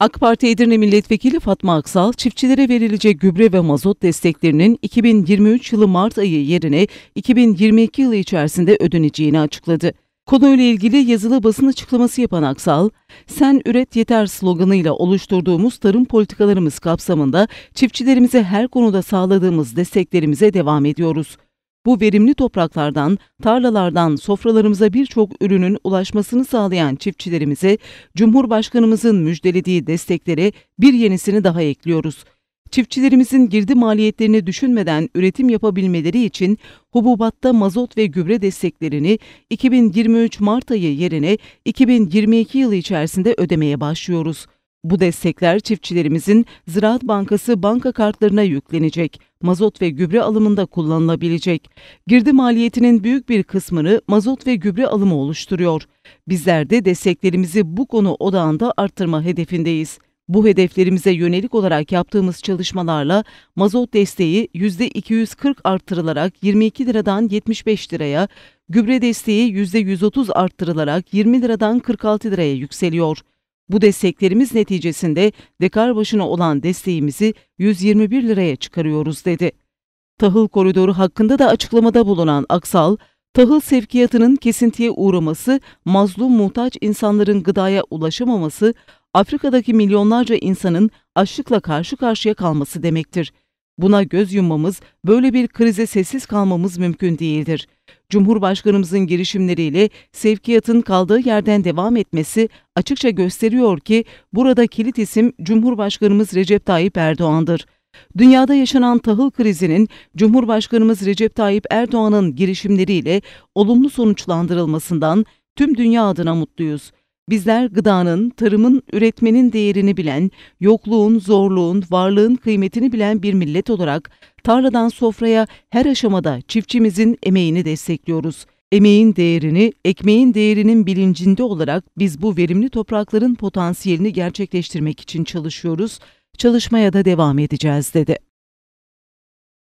AK Parti Edirne Milletvekili Fatma Aksal, çiftçilere verilecek gübre ve mazot desteklerinin 2023 yılı Mart ayı yerine 2022 yılı içerisinde ödeneceğini açıkladı. Konuyla ilgili yazılı basın açıklaması yapan Aksal, "Sen üret yeter" sloganıyla oluşturduğumuz tarım politikalarımız kapsamında çiftçilerimize her konuda sağladığımız desteklerimize devam ediyoruz. Bu verimli topraklardan, tarlalardan sofralarımıza birçok ürünün ulaşmasını sağlayan çiftçilerimize Cumhurbaşkanımızın müjdelediği desteklere bir yenisini daha ekliyoruz. Çiftçilerimizin girdi maliyetlerini düşünmeden üretim yapabilmeleri için hububatta mazot ve gübre desteklerini 2023 Mart ayı yerine 2022 yılı içerisinde ödemeye başlıyoruz. Bu destekler çiftçilerimizin Ziraat Bankası banka kartlarına yüklenecek, mazot ve gübre alımında kullanılabilecek. Girdi maliyetinin büyük bir kısmını mazot ve gübre alımı oluşturuyor. Bizler de desteklerimizi bu konu odağında arttırma hedefindeyiz. Bu hedeflerimize yönelik olarak yaptığımız çalışmalarla mazot desteği %240 arttırılarak 22 liradan 75 liraya, gübre desteği %130 arttırılarak 20 liradan 46 liraya yükseliyor. Bu desteklerimiz neticesinde dekar başına olan desteğimizi 121 liraya çıkarıyoruz dedi. Tahıl koridoru hakkında da açıklamada bulunan Aksal, tahıl sevkiyatının kesintiye uğraması, mazlum muhtaç insanların gıdaya ulaşamaması, Afrika'daki milyonlarca insanın açlıkla karşı karşıya kalması demektir. Buna göz yummamız, böyle bir krize sessiz kalmamız mümkün değildir.'' Cumhurbaşkanımızın girişimleriyle sevkiyatın kaldığı yerden devam etmesi açıkça gösteriyor ki burada kilit isim Cumhurbaşkanımız Recep Tayyip Erdoğan'dır. Dünyada yaşanan tahıl krizinin Cumhurbaşkanımız Recep Tayyip Erdoğan'ın girişimleriyle olumlu sonuçlandırılmasından tüm dünya adına mutluyuz. Bizler gıdanın, tarımın, üretmenin değerini bilen, yokluğun, zorluğun, varlığın kıymetini bilen bir millet olarak tarladan sofraya her aşamada çiftçimizin emeğini destekliyoruz. Emeğin değerini, ekmeğin değerinin bilincinde olarak biz bu verimli toprakların potansiyelini gerçekleştirmek için çalışıyoruz. Çalışmaya da devam edeceğiz dedi.